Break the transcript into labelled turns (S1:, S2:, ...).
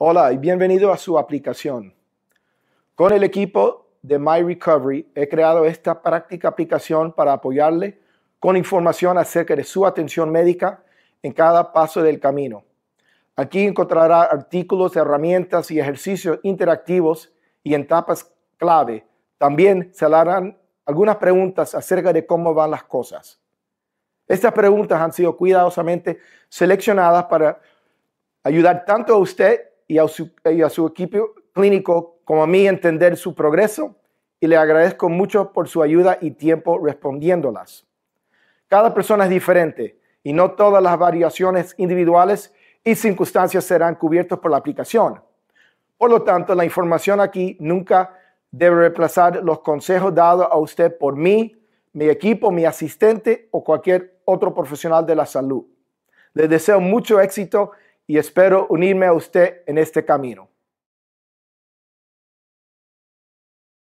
S1: Hola y bienvenido a su aplicación. Con el equipo de My Recovery he creado esta práctica aplicación para apoyarle con información acerca de su atención médica en cada paso del camino. Aquí encontrará artículos, herramientas y ejercicios interactivos y en etapas clave. También se harán algunas preguntas acerca de cómo van las cosas. Estas preguntas han sido cuidadosamente seleccionadas para ayudar tanto a usted y a, su, equipo clínico, como a mí, entender su progreso y le agradezco mucho por su ayuda y tiempo respondiéndolas. Cada persona es diferente y no todas las variaciones individuales y circunstancias serán cubiertas por la aplicación. Por lo tanto, la información aquí nunca debe reemplazar los consejos dados a usted por mí, mi equipo, mi asistente o cualquier otro profesional de la salud. Les deseo mucho éxito y espero unirme a usted en este camino.